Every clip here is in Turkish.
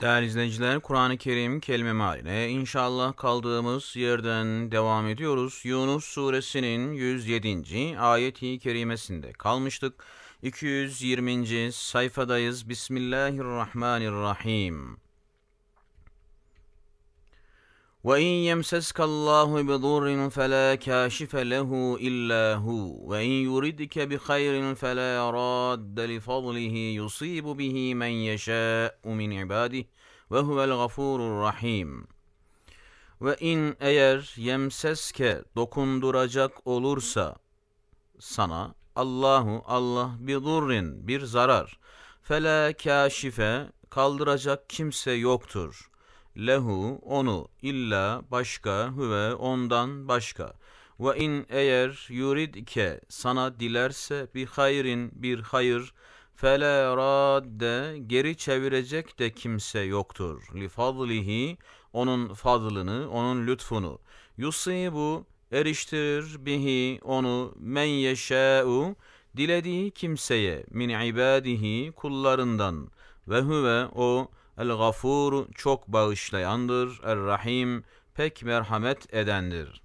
Değerli izleyiciler, Kur'an-ı Kerim kelime maline inşallah kaldığımız yerden devam ediyoruz. Yunus suresinin 107. ayeti kerimesinde kalmıştık. 220. sayfadayız. Bismillahirrahmanirrahim. وَاِنْ يَمْسَسْكَ اللّٰهُ بِضُرٍ فَلَا كَاشِفَ لَهُ اِلَّا هُوَ وَاِنْ يُرِدْكَ بِخَيْرٍ فَلَا رَادَّ لِفَضْلِهِ يُصِيبُ بِهِ مَنْ يَشَاءُ مِنْ عِبَادِهِ وَهُوَ الْغَفُورُ الرَّحِيمُ Ve in eğer yemseske dokunduracak olursa sana Allahu Allah bir durrin bir zarar fele kâşife kaldıracak kimse yoktur.'' lehu onu illa başka huve ondan başka ve in eğer yuridke sana dilerse bir hayrin bir hayır fele radde geri çevirecek de kimse yoktur. Li fadlihi onun fadlını, onun lütfunu. Yusibu eriştir bihi onu men yeşâ'u dilediği kimseye min ibadihi kullarından ve huve o El Gafur çok bağışlayandır. Er rahim pek merhamet edendir.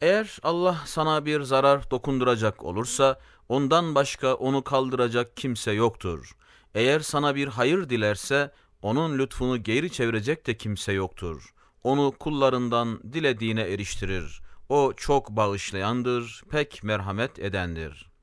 Eğer Allah sana bir zarar dokunduracak olursa ondan başka onu kaldıracak kimse yoktur. Eğer sana bir hayır dilerse onun lütfunu geri çevirecek de kimse yoktur. Onu kullarından dilediğine eriştirir. O çok bağışlayandır, pek merhamet edendir.''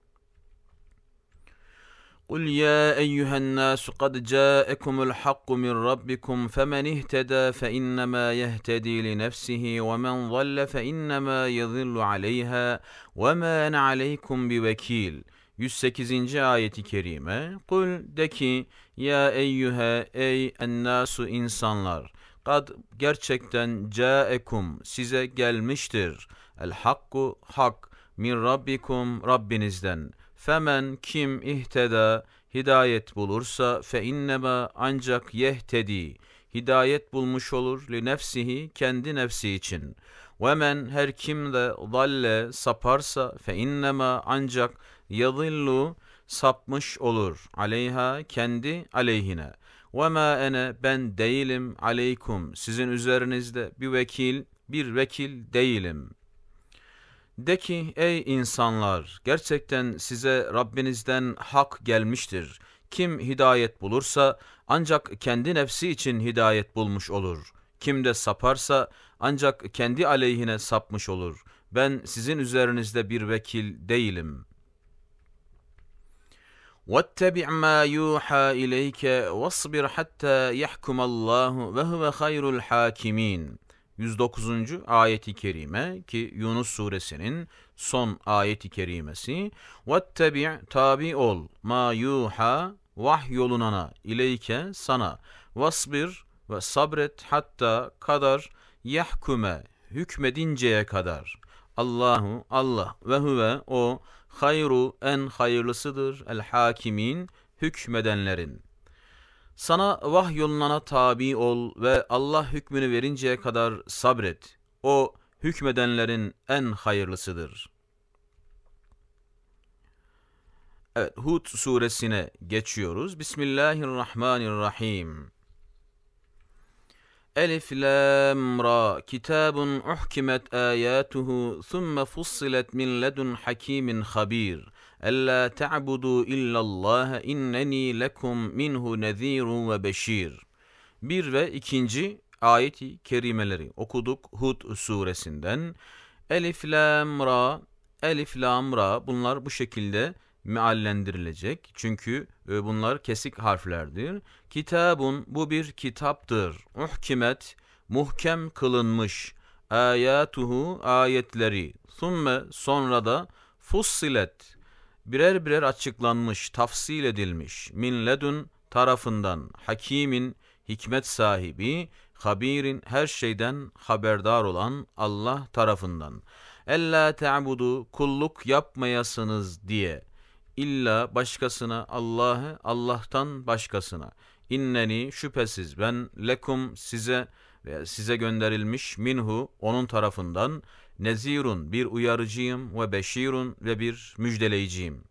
قل يا أيها الناس قد جاءكم الحق من ربكم فمن اهتدى فإنما يهتدي لنفسه ومن ضل فإنما يضل عليها وما أنا عليكم بوكيل 108. ayeti kerime Kul de ki ya eyyühe ey ennasu insanlar kad gerçekten caekum size gelmiştir el hakku hak min rabbikum Rabbinizden Femen kim ihteda hidayet bulursa fe innema ancak yehtedi hidayet bulmuş olur li nefsihi kendi nefsi için. Ve men her kim de zalle saparsa fe innema ancak yadillu sapmış olur aleyha kendi aleyhine. Ve ma ene ben değilim aleykum sizin üzerinizde bir vekil bir vekil değilim.'' De ki ey insanlar gerçekten size Rabbinizden hak gelmiştir. Kim hidayet bulursa ancak kendi nefsi için hidayet bulmuş olur. Kim de saparsa ancak kendi aleyhine sapmış olur. Ben sizin üzerinizde bir vekil değilim.'' وَاتَّبِعْ مَا يُوحَى إليك واصبر حَتَّى يَحْكُمَ الله وَهُوَ خَيْرُ الحاكمين 109. ayeti kerime ki Yunus suresinin son ayeti kerimesi وَاتَّبِعْ tabi ol ma yuha yolunana ileyke sana vasbir ve sabret hatta kadar yahkume hükmedinceye kadar Allahu Allah ve huve o hayru en hayırlısıdır el hakimin hükmedenlerin sana vahyolunana tabi ol ve Allah hükmünü verinceye kadar sabret. O hükmedenlerin en hayırlısıdır. Evet Hud suresine geçiyoruz. Bismillahirrahmanirrahim. Elif lam ra kitabun uhkimet ayatuhu thumma fussilet min ledun hakimin habir. ألا illa Allah. الله إنني minhu منه ve وبشير Bir ve ikinci ayet-i kerimeleri okuduk Hud suresinden. Elif, lam, ra, elif, lam, ra bunlar bu şekilde meallendirilecek. Çünkü e, bunlar kesik harflerdir. Kitabun bu bir kitaptır. Uhkimet muhkem kılınmış. Ayatuhu ayetleri. Thumme sonra da fussilet birer birer açıklanmış, tafsil edilmiş min ledun tarafından hakimin hikmet sahibi, habirin her şeyden haberdar olan Allah tarafından. Ella te'budu kulluk yapmayasınız diye. Illa başkasına Allah'ı Allah'tan başkasına. İnneni şüphesiz ben lekum size ve size gönderilmiş minhu onun tarafından nezirun bir uyarıcıyım ve beşirun ve bir müjdeleyiciyim.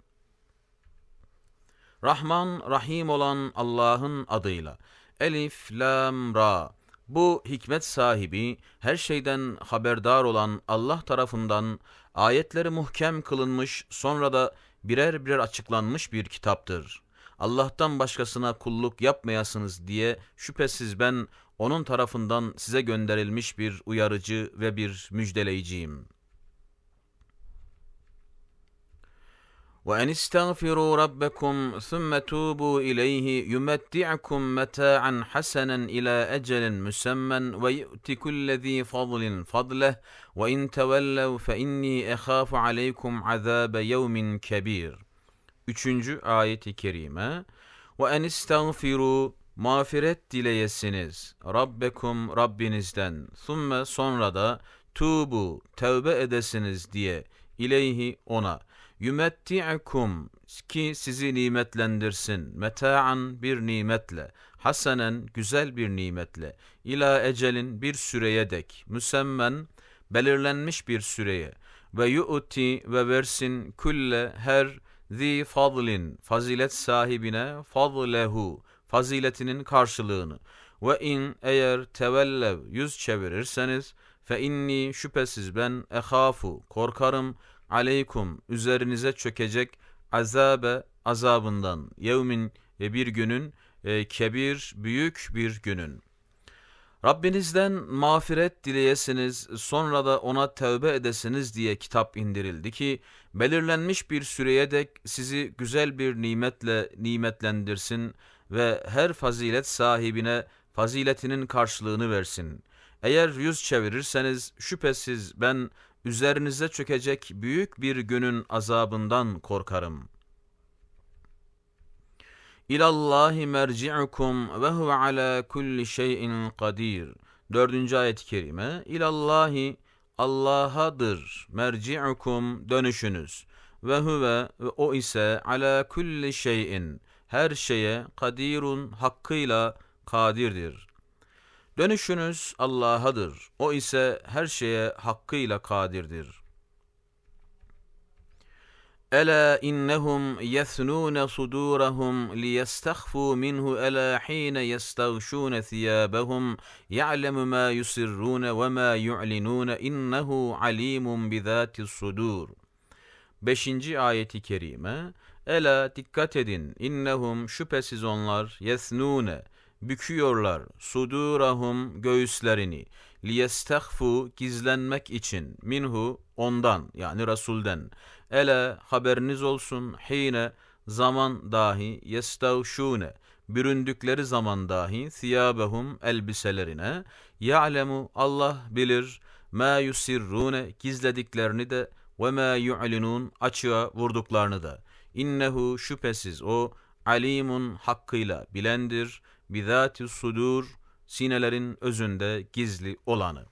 Rahman Rahim olan Allah'ın adıyla. Elif, Lam, Ra. Bu hikmet sahibi, her şeyden haberdar olan Allah tarafından ayetleri muhkem kılınmış sonra da birer birer açıklanmış bir kitaptır. Allah'tan başkasına kulluk yapmayasınız diye şüphesiz ben onun tarafından size gönderilmiş bir uyarıcı ve bir müjdeleyiciyim. وَاَنْ اِسْتَغْفِرُوا رَبَّكُمْ ثُمَّ تُوبُوا اِلَيْهِ يُمَتِّعْكُمْ مَتَاعًا حَسَنًا اِلَى اَجَلٍ مُسَمًّا وَيُؤْتِ كُلَّ ذِي فَضْلٍ فَضْلَهِ وَاِنْ تَوَلَّوْا فَاِنِّي اَخَافُ عَلَيْكُمْ عَذَابَ يَوْمٍ كَبِيرٍ Üçüncü ayet-i kerime وَاَنْ اِسْتَغْفِرُوا mağfiret dileyesiniz Rabbekum Rabbinizden thumme sonra da tubu tevbe edesiniz diye ileyhi ona yümetti'kum ki sizi nimetlendirsin meta'an bir nimetle hasanen güzel bir nimetle ila ecelin bir süreye dek müsemmen belirlenmiş bir süreye ve yu'ti ve versin külle her zi fadlin fazilet sahibine fadlehu faziletinin karşılığını. Ve in eğer tevellev yüz çevirirseniz fe inni şüphesiz ben ehafu korkarım aleykum üzerinize çökecek azabe azabından yevmin e, bir günün e, kebir büyük bir günün. Rabbinizden mağfiret dileyesiniz sonra da ona tevbe edesiniz diye kitap indirildi ki belirlenmiş bir süreye dek sizi güzel bir nimetle nimetlendirsin ve her fazilet sahibine faziletinin karşılığını versin. Eğer yüz çevirirseniz şüphesiz ben üzerinize çökecek büyük bir günün azabından korkarım. İlallahi merci'ukum ve huve ala kulli şeyin kadir. Dördüncü ayet-i kerime. İlallahi Allah'adır merci'ukum dönüşünüz. Ve huve ve o ise ala kulli şeyin her şeye kadirun hakkıyla kadirdir. Dönüşünüz Allah'adır. O ise her şeye hakkıyla kadirdir. Ela innahum yesnun sudurahum liyestahfu minhu ela hine yestagshun thiyabahum ya'lemu ma yusirrun ve ma yu'linun innehu alimun bi sudur. 5. ayeti kerime Ela dikkat edin. İnnehum şüphesiz onlar yesnune büküyorlar sudurahum göğüslerini liyestahfu gizlenmek için minhu ondan yani Resul'den ele haberiniz olsun hine zaman dahi yestavşune büründükleri zaman dahi siyabehum elbiselerine ya'lemu Allah bilir ma yusirrune gizlediklerini de ve ma yu'linun açığa vurduklarını da İnnehu şüphesiz o alimun hakkıyla bilendir. Bidati sudur sinelerin özünde gizli olanı.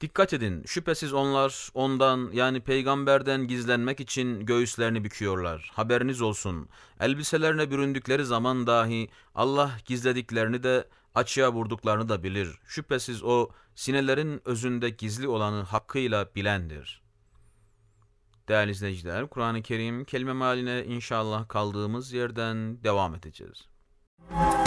Dikkat edin şüphesiz onlar ondan yani peygamberden gizlenmek için göğüslerini büküyorlar. Haberiniz olsun elbiselerine büründükleri zaman dahi Allah gizlediklerini de açığa vurduklarını da bilir. Şüphesiz o sinelerin özünde gizli olanı hakkıyla bilendir.'' Değerli izleyiciler, Kur'an-ı Kerim kelime maline inşallah kaldığımız yerden devam edeceğiz. Müzik